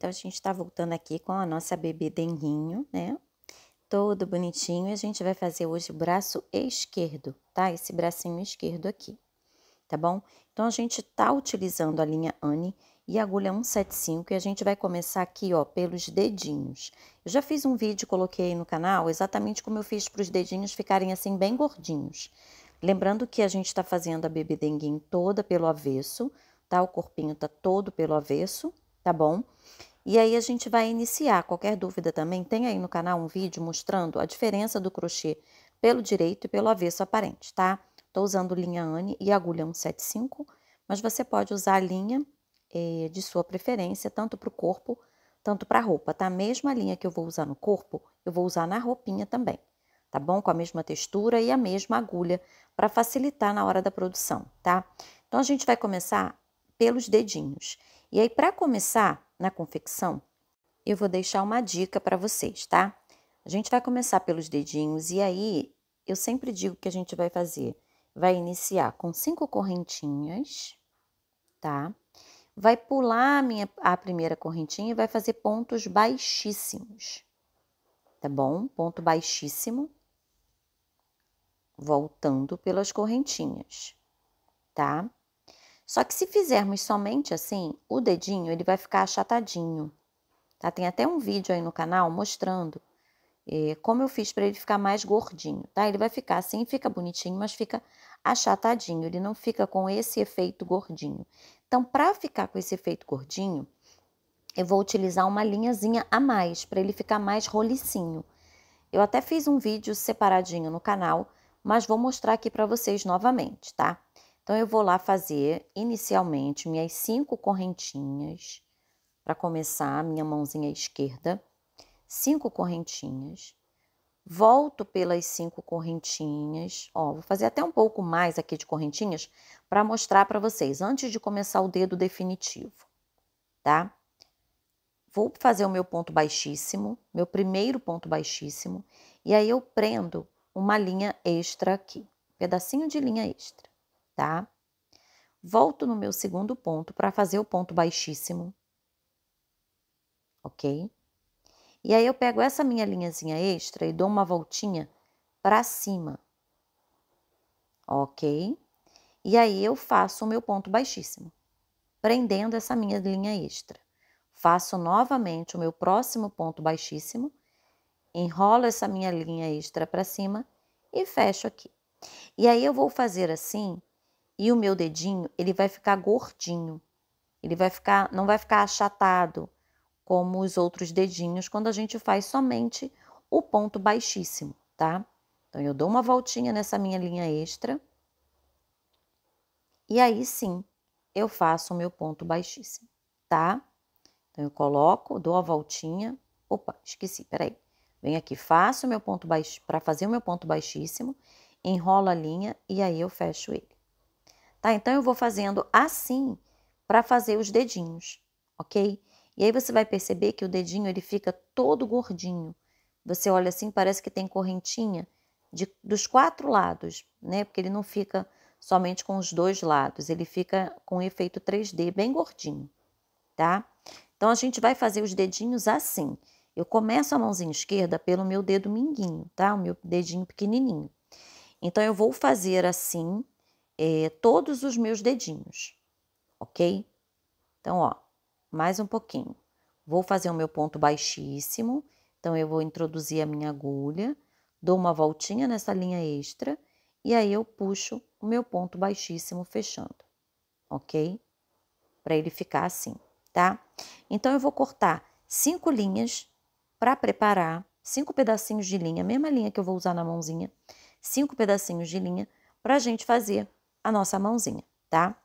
Então, a gente tá voltando aqui com a nossa bebê denguinho, né? Todo bonitinho. E a gente vai fazer hoje o braço esquerdo, tá? Esse bracinho esquerdo aqui, tá bom? Então, a gente tá utilizando a linha Anne e agulha 175 e a gente vai começar aqui, ó, pelos dedinhos. Eu já fiz um vídeo, coloquei no canal, exatamente como eu fiz para os dedinhos ficarem assim bem gordinhos. Lembrando que a gente está fazendo a bebê denguinho toda pelo avesso, tá? O corpinho tá todo pelo avesso, tá bom? E aí a gente vai iniciar. Qualquer dúvida também, tem aí no canal um vídeo mostrando a diferença do crochê pelo direito e pelo avesso aparente, tá? Estou usando linha Anne e agulha 175, mas você pode usar a linha eh, de sua preferência, tanto para o corpo, tanto para a roupa, tá? A mesma linha que eu vou usar no corpo, eu vou usar na roupinha também, tá bom? Com a mesma textura e a mesma agulha, para facilitar na hora da produção, tá? Então, a gente vai começar pelos dedinhos. E aí, para começar na confecção, eu vou deixar uma dica para vocês, tá? A gente vai começar pelos dedinhos e aí eu sempre digo que a gente vai fazer, vai iniciar com cinco correntinhas, tá? Vai pular a, minha, a primeira correntinha e vai fazer pontos baixíssimos, tá bom? Ponto baixíssimo, voltando pelas correntinhas, tá? Só que se fizermos somente assim, o dedinho ele vai ficar achatadinho. Tá? Tem até um vídeo aí no canal mostrando eh, como eu fiz para ele ficar mais gordinho. Tá? Ele vai ficar assim, fica bonitinho, mas fica achatadinho. Ele não fica com esse efeito gordinho. Então, para ficar com esse efeito gordinho, eu vou utilizar uma linhazinha a mais para ele ficar mais rolicinho. Eu até fiz um vídeo separadinho no canal, mas vou mostrar aqui para vocês novamente, tá? Então, eu vou lá fazer inicialmente minhas cinco correntinhas, para começar, a minha mãozinha esquerda, cinco correntinhas. Volto pelas cinco correntinhas, ó, vou fazer até um pouco mais aqui de correntinhas para mostrar para vocês antes de começar o dedo definitivo, tá? Vou fazer o meu ponto baixíssimo, meu primeiro ponto baixíssimo, e aí eu prendo uma linha extra aqui, um pedacinho de linha extra tá? Volto no meu segundo ponto para fazer o ponto baixíssimo, ok? E aí eu pego essa minha linhazinha extra e dou uma voltinha para cima, ok? E aí eu faço o meu ponto baixíssimo, prendendo essa minha linha extra. Faço novamente o meu próximo ponto baixíssimo, enrolo essa minha linha extra para cima e fecho aqui. E aí eu vou fazer assim e o meu dedinho, ele vai ficar gordinho. Ele vai ficar, não vai ficar achatado como os outros dedinhos quando a gente faz somente o ponto baixíssimo, tá? Então eu dou uma voltinha nessa minha linha extra. E aí sim, eu faço o meu ponto baixíssimo, tá? Então eu coloco, dou a voltinha. Opa, esqueci, peraí. Venho aqui, faço o meu ponto baixo para fazer o meu ponto baixíssimo, enrolo a linha e aí eu fecho ele. Tá? Então eu vou fazendo assim para fazer os dedinhos, ok? E aí você vai perceber que o dedinho ele fica todo gordinho. Você olha assim, parece que tem correntinha de, dos quatro lados, né? Porque ele não fica somente com os dois lados, ele fica com efeito 3D bem gordinho, tá? Então a gente vai fazer os dedinhos assim. Eu começo a mãozinha esquerda pelo meu dedo minguinho, tá? O meu dedinho pequenininho. Então eu vou fazer assim é, todos os meus dedinhos, ok? Então, ó, mais um pouquinho. Vou fazer o meu ponto baixíssimo, então eu vou introduzir a minha agulha, dou uma voltinha nessa linha extra e aí eu puxo o meu ponto baixíssimo fechando, ok? Para ele ficar assim, tá? Então, eu vou cortar cinco linhas para preparar, cinco pedacinhos de linha, mesma linha que eu vou usar na mãozinha, cinco pedacinhos de linha para a gente fazer a nossa mãozinha, tá?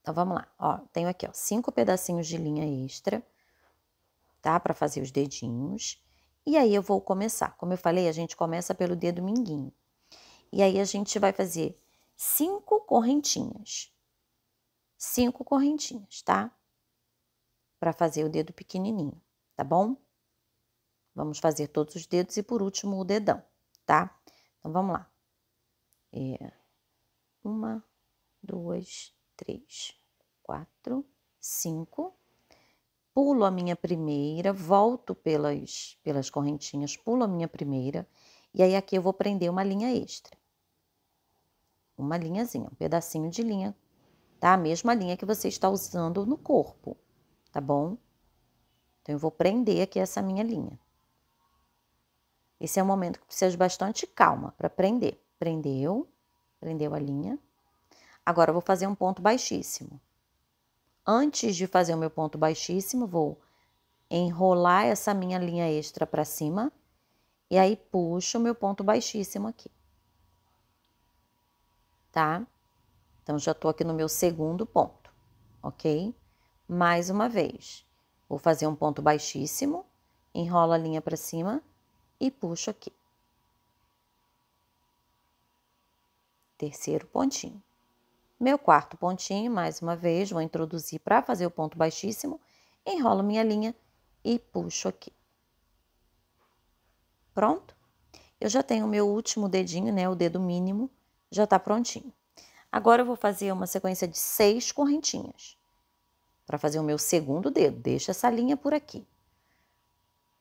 Então vamos lá, ó, tenho aqui, ó, cinco pedacinhos de linha extra, tá? Para fazer os dedinhos. E aí eu vou começar. Como eu falei, a gente começa pelo dedo minguinho. E aí a gente vai fazer cinco correntinhas. Cinco correntinhas, tá? Para fazer o dedo pequenininho, tá bom? Vamos fazer todos os dedos e por último o dedão, tá? Então vamos lá. É, uma, duas, três, quatro, cinco. Pulo a minha primeira, volto pelas, pelas correntinhas, pulo a minha primeira. E aí aqui eu vou prender uma linha extra. Uma linhazinha, um pedacinho de linha, tá? A mesma linha que você está usando no corpo, tá bom? Então eu vou prender aqui essa minha linha. Esse é um momento que precisa de bastante calma para prender. Prendeu. Prendeu a linha. Agora eu vou fazer um ponto baixíssimo. Antes de fazer o meu ponto baixíssimo, vou enrolar essa minha linha extra para cima e aí puxo o meu ponto baixíssimo aqui. Tá? Então já tô aqui no meu segundo ponto, ok? Mais uma vez, vou fazer um ponto baixíssimo, enrolo a linha para cima e puxo aqui. terceiro pontinho. Meu quarto pontinho, mais uma vez, vou introduzir para fazer o ponto baixíssimo, enrolo minha linha e puxo aqui. Pronto? Eu já tenho o meu último dedinho, né, o dedo mínimo, já está prontinho. Agora eu vou fazer uma sequência de seis correntinhas para fazer o meu segundo dedo. Deixa essa linha por aqui.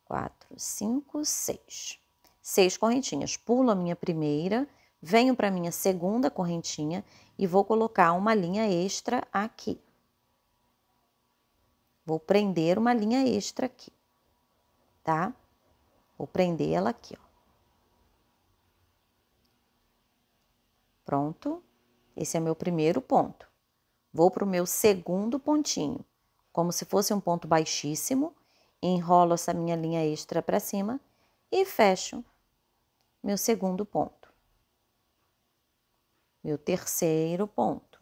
Quatro, cinco, seis. Seis correntinhas. Pulo a minha primeira Venho para minha segunda correntinha e vou colocar uma linha extra aqui. Vou prender uma linha extra aqui, tá? Vou prender ela aqui, ó. Pronto. Esse é meu primeiro ponto. Vou para o meu segundo pontinho, como se fosse um ponto baixíssimo, enrolo essa minha linha extra para cima e fecho meu segundo ponto meu terceiro ponto.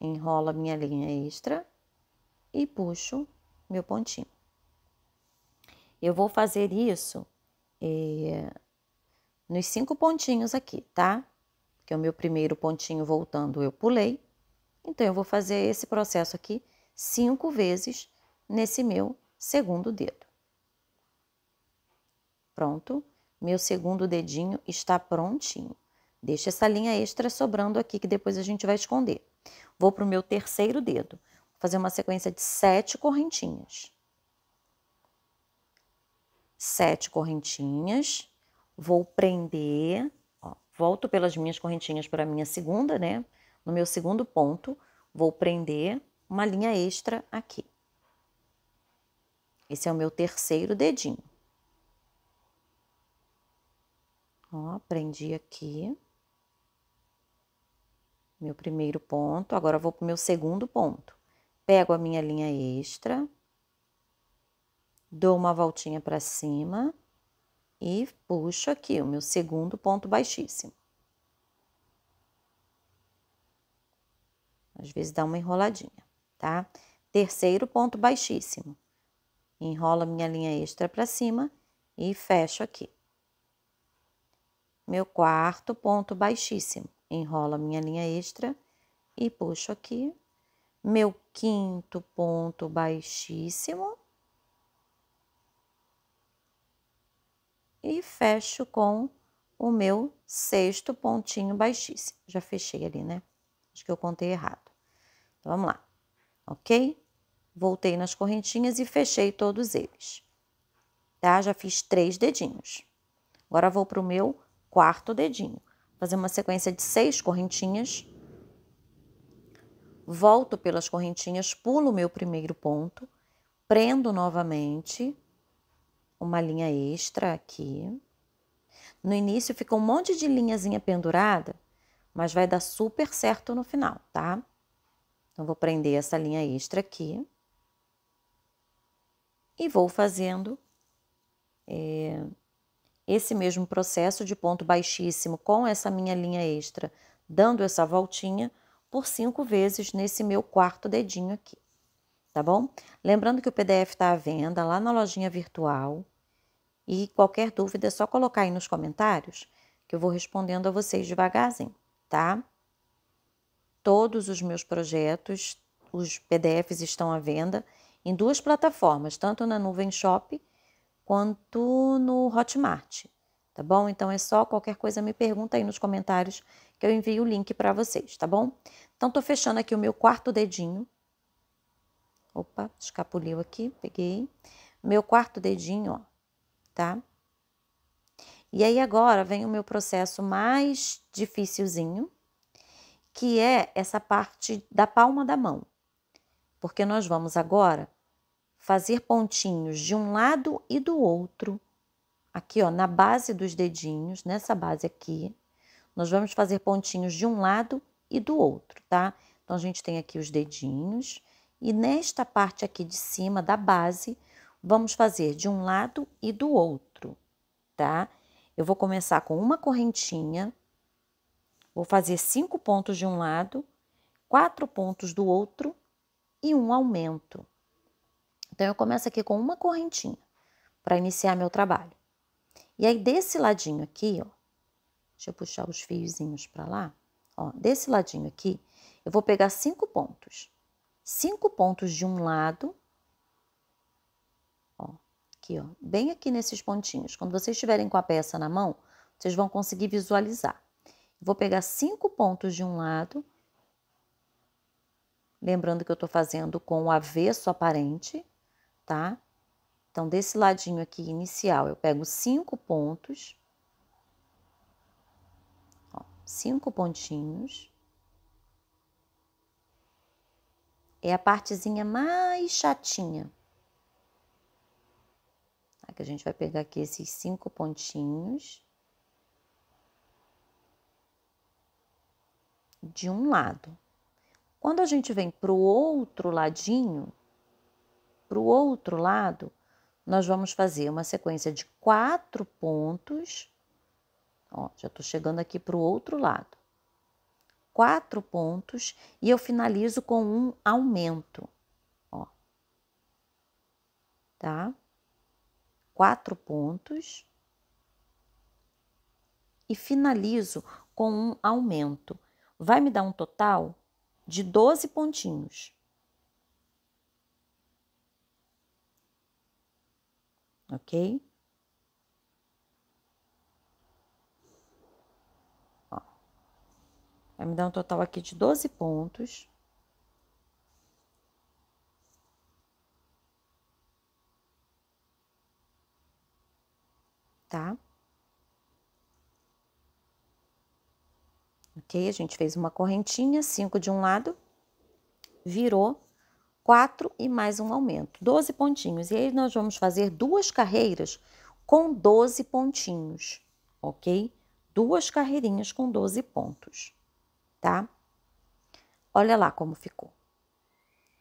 Enrolo a minha linha extra e puxo meu pontinho. Eu vou fazer isso é, nos cinco pontinhos aqui, tá? Que é o meu primeiro pontinho voltando, eu pulei. Então, eu vou fazer esse processo aqui cinco vezes nesse meu segundo dedo. Pronto, meu segundo dedinho está prontinho. Deixa essa linha extra sobrando aqui que depois a gente vai esconder. Vou para o meu terceiro dedo. Vou fazer uma sequência de sete correntinhas. Sete correntinhas. Vou prender. Ó, volto pelas minhas correntinhas para a minha segunda, né? No meu segundo ponto, vou prender uma linha extra aqui. Esse é o meu terceiro dedinho. Ó, prendi aqui meu primeiro ponto, agora vou para o meu segundo ponto. Pego a minha linha extra, dou uma voltinha para cima e puxo aqui o meu segundo ponto baixíssimo. Às vezes dá uma enroladinha, tá? Terceiro ponto baixíssimo. Enrolo minha linha extra para cima e fecho aqui. Meu quarto ponto baixíssimo enrolo a minha linha extra e puxo aqui. Meu quinto ponto baixíssimo. E fecho com o meu sexto pontinho baixíssimo. Já fechei ali, né? Acho que eu contei errado. Então, vamos lá, ok? Voltei nas correntinhas e fechei todos eles. Tá? Já fiz três dedinhos. Agora vou para o meu quarto dedinho fazer uma sequência de seis correntinhas, volto pelas correntinhas, pulo o meu primeiro ponto, prendo novamente uma linha extra aqui. No início ficou um monte de linhazinha pendurada, mas vai dar super certo no final, tá? Então, vou prender essa linha extra aqui. E vou fazendo é, esse mesmo processo de ponto baixíssimo com essa minha linha extra, dando essa voltinha por cinco vezes nesse meu quarto dedinho aqui, tá bom? Lembrando que o PDF está à venda lá na lojinha virtual e qualquer dúvida é só colocar aí nos comentários que eu vou respondendo a vocês devagarzinho, tá? Todos os meus projetos, os PDFs estão à venda em duas plataformas, tanto na Nuvem Shop quanto no Hotmart, tá bom? Então é só qualquer coisa me pergunta aí nos comentários que eu envio o link para vocês, tá bom? Então tô fechando aqui o meu quarto dedinho. Opa, escapuliu aqui, peguei. Meu quarto dedinho, ó, tá? E aí agora vem o meu processo mais dificilzinho, que é essa parte da palma da mão. Porque nós vamos agora fazer pontinhos de um lado e do outro. Aqui, ó, na base dos dedinhos, nessa base aqui, nós vamos fazer pontinhos de um lado e do outro, tá? Então, a gente tem aqui os dedinhos e nesta parte aqui de cima da base, vamos fazer de um lado e do outro, tá? Eu vou começar com uma correntinha, vou fazer cinco pontos de um lado, quatro pontos do outro e um aumento. Então, eu começo aqui com uma correntinha para iniciar meu trabalho. E aí, desse ladinho aqui, ó, deixa eu puxar os fiozinhos para lá, ó, desse ladinho aqui, eu vou pegar cinco pontos. Cinco pontos de um lado, ó, aqui, ó, bem aqui nesses pontinhos. Quando vocês estiverem com a peça na mão, vocês vão conseguir visualizar. vou pegar cinco pontos de um lado, lembrando que eu estou fazendo com o avesso aparente, tá? Então, desse ladinho aqui inicial, eu pego cinco pontos, ó, cinco pontinhos. É a partezinha mais chatinha. Aqui tá, Que a gente vai pegar aqui esses cinco pontinhos. De um lado. Quando a gente vem pro outro ladinho, para o outro lado, nós vamos fazer uma sequência de quatro pontos. Ó, já estou chegando aqui para o outro lado. Quatro pontos e eu finalizo com um aumento. Ó, tá? Quatro pontos e finalizo com um aumento. Vai me dar um total de 12 pontinhos. ok? Ó, vai me dar um total aqui de 12 pontos. Tá? Ok? A gente fez uma correntinha, cinco de um lado, virou 4 e mais um aumento, 12 pontinhos. E aí nós vamos fazer duas carreiras com 12 pontinhos, ok? Duas carreirinhas com 12 pontos, tá? Olha lá como ficou.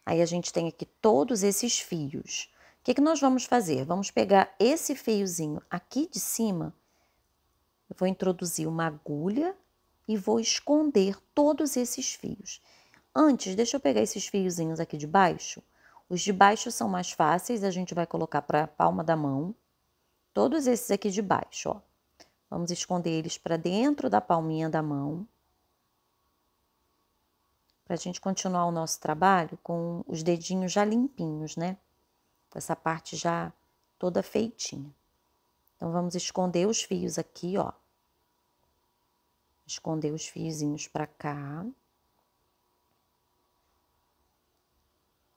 Aí a gente tem aqui todos esses fios. O que, que nós vamos fazer? Vamos pegar esse fiozinho aqui de cima, eu vou introduzir uma agulha e vou esconder todos esses fios. Antes, deixa eu pegar esses fiozinhos aqui de baixo. Os de baixo são mais fáceis, a gente vai colocar para a palma da mão. Todos esses aqui de baixo, ó. Vamos esconder eles para dentro da palminha da mão. Para a gente continuar o nosso trabalho com os dedinhos já limpinhos, né? Com essa parte já toda feitinha. Então, vamos esconder os fios aqui, ó. Esconder os fiozinhos para cá.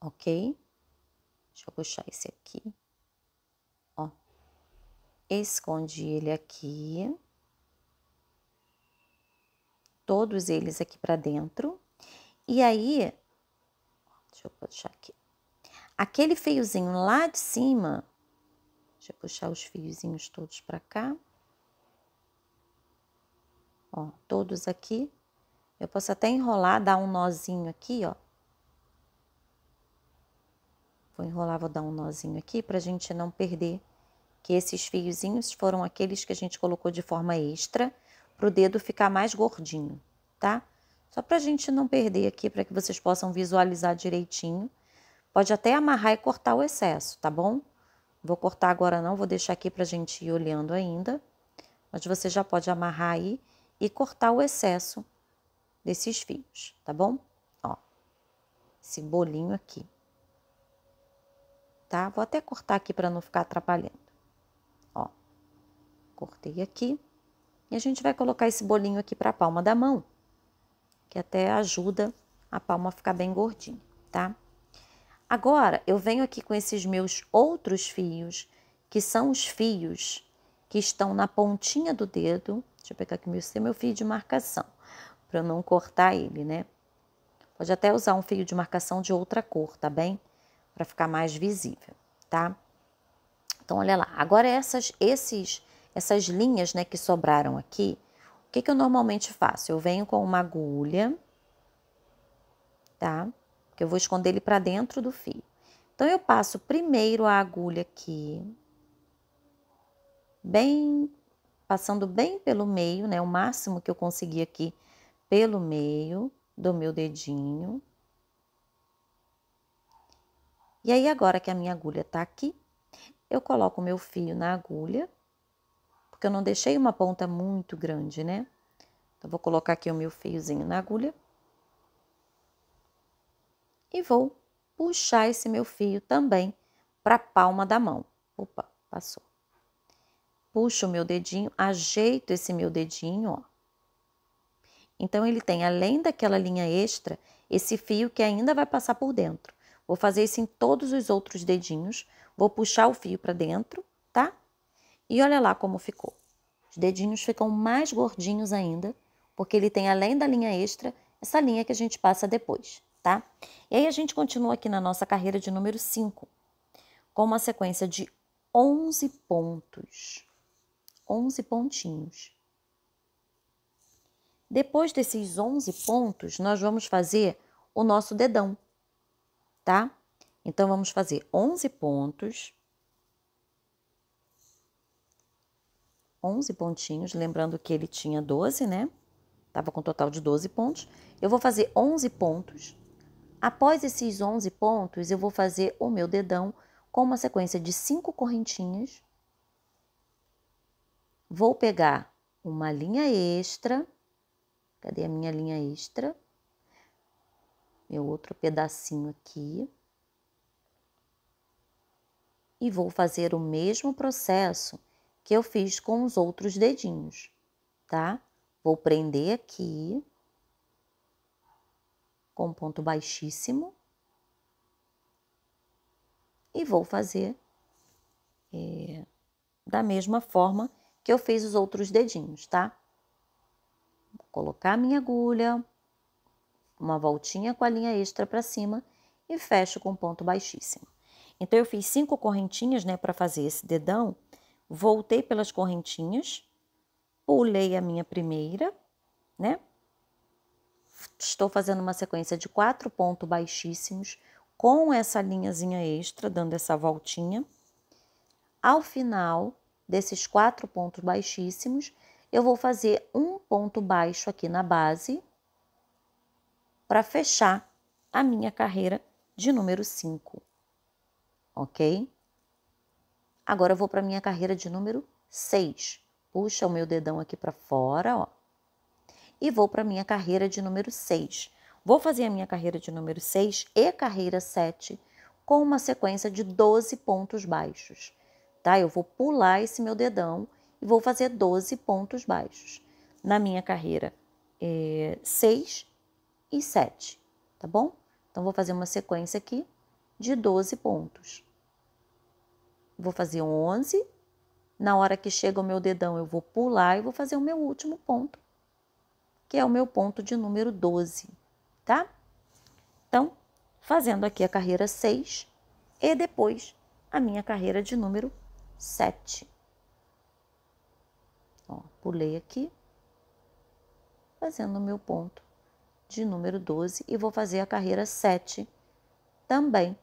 ok? Deixa eu puxar esse aqui. Ó, escondi ele aqui. Todos eles aqui para dentro. E aí, deixa eu puxar aqui. Aquele fiozinho lá de cima, deixa eu puxar os fiozinhos todos para cá. Ó, todos aqui. Eu posso até enrolar, dar um nozinho aqui, ó Vou enrolar, vou dar um nozinho aqui para a gente não perder que esses fiozinhos foram aqueles que a gente colocou de forma extra pro dedo ficar mais gordinho, tá? Só para a gente não perder aqui, para que vocês possam visualizar direitinho. Pode até amarrar e cortar o excesso, tá bom? Vou cortar agora não, vou deixar aqui para a gente ir olhando ainda. Mas você já pode amarrar aí e cortar o excesso desses fios, tá bom? Ó, esse bolinho aqui tá? Vou até cortar aqui para não ficar atrapalhando. Ó, cortei aqui. E a gente vai colocar esse bolinho aqui para a palma da mão, que até ajuda a palma a ficar bem gordinha, tá? Agora, eu venho aqui com esses meus outros fios, que são os fios que estão na pontinha do dedo. Deixa eu pegar aqui meu, é meu fio de marcação, para não cortar ele, né? Pode até usar um fio de marcação de outra cor, tá bem? para ficar mais visível, tá? Então, olha lá. Agora, essas, esses, essas linhas né, que sobraram aqui, o que, que eu normalmente faço? Eu venho com uma agulha, tá? Que eu vou esconder ele para dentro do fio. Então, eu passo primeiro a agulha aqui, bem, passando bem pelo meio, né? O máximo que eu conseguir aqui pelo meio do meu dedinho, e aí, agora que a minha agulha tá aqui, eu coloco o meu fio na agulha, porque eu não deixei uma ponta muito grande, né? Então, vou colocar aqui o meu fiozinho na agulha. E vou puxar esse meu fio também para a palma da mão. Opa, passou. Puxo o meu dedinho, ajeito esse meu dedinho, ó. Então, ele tem, além daquela linha extra, esse fio que ainda vai passar por dentro. Vou fazer isso em todos os outros dedinhos. Vou puxar o fio para dentro, tá? E olha lá como ficou. Os dedinhos ficam mais gordinhos ainda, porque ele tem, além da linha extra, essa linha que a gente passa depois, tá? E aí a gente continua aqui na nossa carreira de número 5, com uma sequência de 11 pontos. 11 pontinhos. Depois desses 11 pontos, nós vamos fazer o nosso dedão tá? Então, vamos fazer 11 pontos. 11 pontinhos, lembrando que ele tinha 12, né? Tava com um total de 12 pontos. Eu vou fazer 11 pontos. Após esses 11 pontos, eu vou fazer o meu dedão com uma sequência de 5 correntinhas. Vou pegar uma linha extra. Cadê a minha linha extra? meu outro pedacinho aqui. E vou fazer o mesmo processo que eu fiz com os outros dedinhos, tá? Vou prender aqui com ponto baixíssimo e vou fazer é, da mesma forma que eu fiz os outros dedinhos, tá? Vou colocar minha agulha, uma voltinha com a linha extra para cima e fecho com ponto baixíssimo. Então, eu fiz cinco correntinhas, né, para fazer esse dedão, voltei pelas correntinhas, pulei a minha primeira, né? Estou fazendo uma sequência de quatro pontos baixíssimos com essa linhazinha extra, dando essa voltinha. Ao final desses quatro pontos baixíssimos, eu vou fazer um ponto baixo aqui na base, para fechar a minha carreira de número 5. Ok? Agora eu vou para minha carreira de número 6. Puxa o meu dedão aqui para fora, ó. E vou para minha carreira de número 6. Vou fazer a minha carreira de número 6 e carreira 7 com uma sequência de 12 pontos baixos, tá? Eu vou pular esse meu dedão e vou fazer 12 pontos baixos. Na minha carreira 6, eh, é, e 7, tá bom? Então, vou fazer uma sequência aqui de 12 pontos. Vou fazer 11, na hora que chega o meu dedão, eu vou pular e vou fazer o meu último ponto, que é o meu ponto de número 12, tá? Então, fazendo aqui a carreira 6 e depois a minha carreira de número 7. Ó, pulei aqui, fazendo o meu ponto de número 12 e vou fazer a carreira 7 também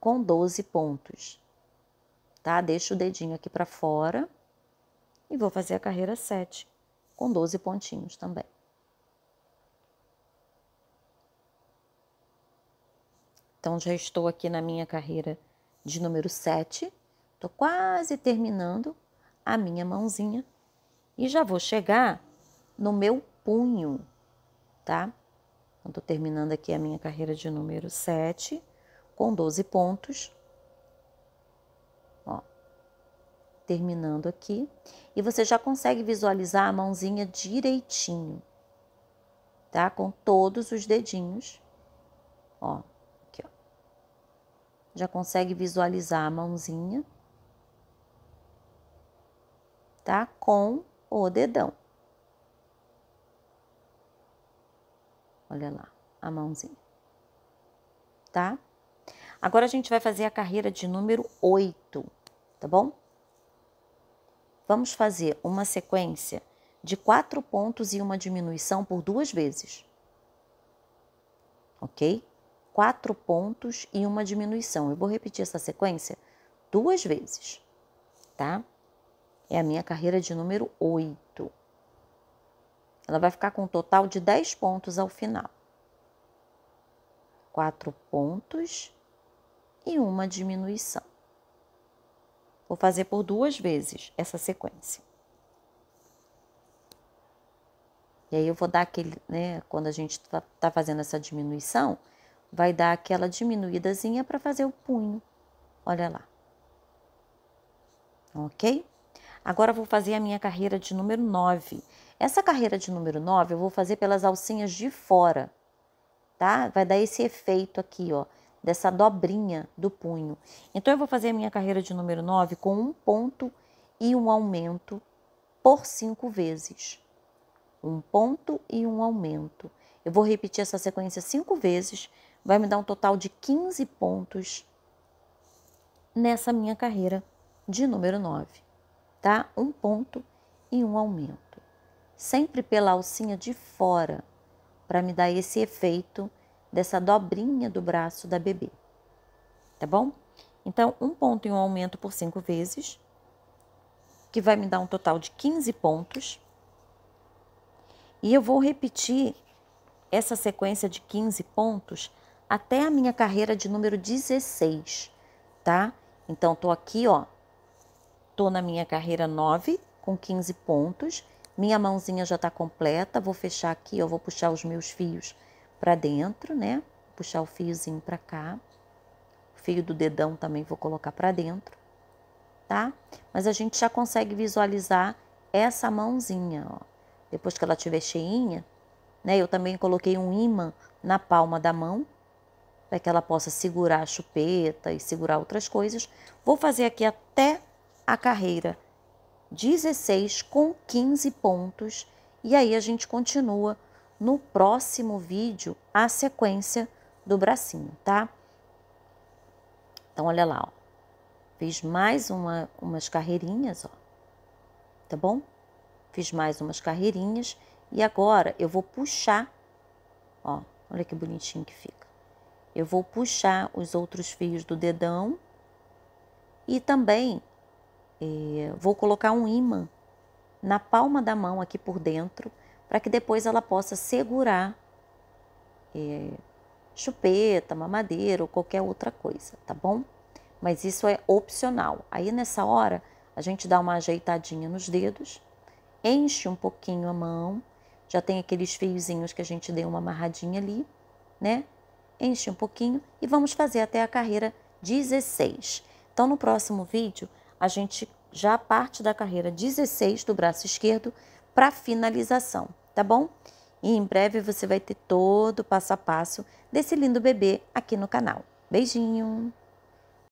com 12 pontos. Tá? Deixo o dedinho aqui para fora e vou fazer a carreira 7 com 12 pontinhos também. Então já estou aqui na minha carreira de número 7. Tô quase terminando a minha mãozinha e já vou chegar no meu punho, tá? Então, estou terminando aqui a minha carreira de número 7, com 12 pontos. Ó, terminando aqui. E você já consegue visualizar a mãozinha direitinho, tá? Com todos os dedinhos. Ó, aqui, ó. Já consegue visualizar a mãozinha, tá? Com o dedão. Olha lá, a mãozinha. Tá? Agora a gente vai fazer a carreira de número 8, tá bom? Vamos fazer uma sequência de quatro pontos e uma diminuição por duas vezes. Ok? Quatro pontos e uma diminuição. Eu vou repetir essa sequência duas vezes, tá? É a minha carreira de número 8. Ela vai ficar com um total de 10 pontos ao final. Quatro pontos e uma diminuição. Vou fazer por duas vezes essa sequência. E aí eu vou dar aquele, né, quando a gente tá, tá fazendo essa diminuição, vai dar aquela diminuidazinha para fazer o punho. Olha lá. OK? Agora vou fazer a minha carreira de número 9. Essa carreira de número 9 eu vou fazer pelas alcinhas de fora, tá? Vai dar esse efeito aqui, ó, dessa dobrinha do punho. Então eu vou fazer a minha carreira de número 9 com um ponto e um aumento por cinco vezes. Um ponto e um aumento. Eu vou repetir essa sequência cinco vezes, vai me dar um total de 15 pontos nessa minha carreira de número 9 tá um ponto e um aumento, sempre pela alcinha de fora, para me dar esse efeito dessa dobrinha do braço da bebê. Tá bom? Então, um ponto e um aumento por cinco vezes, que vai me dar um total de 15 pontos. E eu vou repetir essa sequência de 15 pontos até a minha carreira de número 16, tá? Então, tô aqui, ó, Estou na minha carreira 9, com 15 pontos. Minha mãozinha já está completa. Vou fechar aqui, eu vou puxar os meus fios para dentro, né? Puxar o fiozinho para cá. O fio do dedão também vou colocar para dentro, tá? Mas a gente já consegue visualizar essa mãozinha, ó. Depois que ela tiver cheinha, né? Eu também coloquei um imã na palma da mão, para que ela possa segurar a chupeta e segurar outras coisas. Vou fazer aqui até a carreira 16 com 15 pontos. E aí a gente continua no próximo vídeo a sequência do bracinho, tá? Então, olha lá, ó. Fiz mais uma, umas carreirinhas, ó. Tá bom? Fiz mais umas carreirinhas e agora eu vou puxar, ó. Olha que bonitinho que fica. Eu vou puxar os outros fios do dedão e também é, vou colocar um imã na palma da mão aqui por dentro, para que depois ela possa segurar é, chupeta, mamadeira ou qualquer outra coisa, tá bom? Mas isso é opcional. Aí nessa hora a gente dá uma ajeitadinha nos dedos, enche um pouquinho a mão, já tem aqueles fiozinhos que a gente deu uma amarradinha ali, né? Enche um pouquinho e vamos fazer até a carreira 16. Então no próximo vídeo a gente já parte da carreira 16 do braço esquerdo para finalização, tá bom? E em breve você vai ter todo o passo a passo desse lindo bebê aqui no canal. Beijinho!